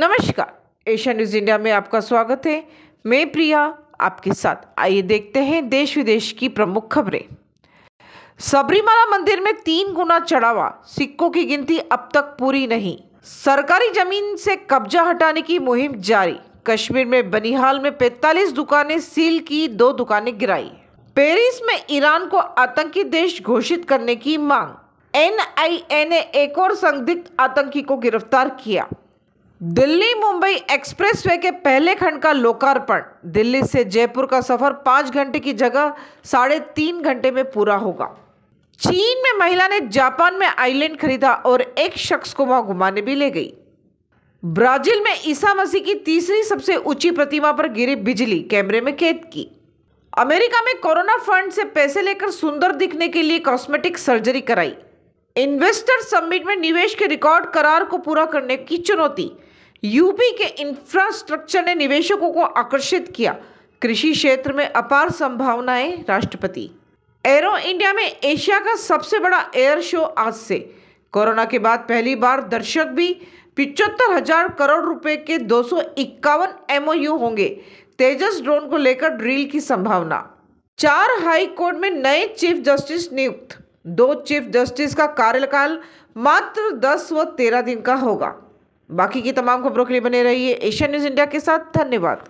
नमस्कार Asia news India में आपका स्वागत है मैं प्रिया आपके साथ आइए देखते हैं देश विदेश की प्रमुख खबरें सबरीमाला मंदिर में तीन गुना चढ़ावा सिक्कों की गिनती अब तक पूरी नहीं सरकारी जमीन से कब्जा हटाने की मुहिम जारी कश्मीर में बनिहाल में 45 दुकानें सील की दो दुकानें गिराई पेरिस में ईरान को आतंकी देश घोषित करने की मांग ए ने एक और संदिग्ध आतंकी को गिरफ्तार किया दिल्ली मुंबई एक्सप्रेसवे के पहले खंड का लोकार्पण दिल्ली से जयपुर का सफर पाँच घंटे की जगह साढ़े तीन घंटे में पूरा होगा चीन में महिला ने जापान में आइलैंड खरीदा और एक शख्स को वहां घुमाने भी ले गई ब्राजील में ईसा मसीह की तीसरी सबसे ऊंची प्रतिमा पर गिरी बिजली कैमरे में कैद की अमेरिका में कोरोना फंड से पैसे लेकर सुंदर दिखने के लिए कॉस्मेटिक सर्जरी कराई इन्वेस्टर समिट में निवेश के रिकॉर्ड करार को पूरा करने की चुनौती यूपी के इंफ्रास्ट्रक्चर ने निवेशकों को आकर्षित किया कृषि क्षेत्र में अपार संभावनाएं राष्ट्रपति एरो इंडिया में एशिया का सबसे बड़ा एयर शो आज से कोरोना के बाद पहली बार दर्शक भी पिचहत्तर हजार करोड़ रुपए के दो सौ इक्यावन एमओयू होंगे तेजस ड्रोन को लेकर ड्रिल की संभावना चार हाई कोर्ट में नए चीफ जस्टिस नियुक्त दो चीफ जस्टिस का कार्यकाल मात्र दस व तेरह दिन का होगा बाकी की तमाम खबरों के लिए बने रहिए एशिया न्यूज़ इंडिया के साथ धन्यवाद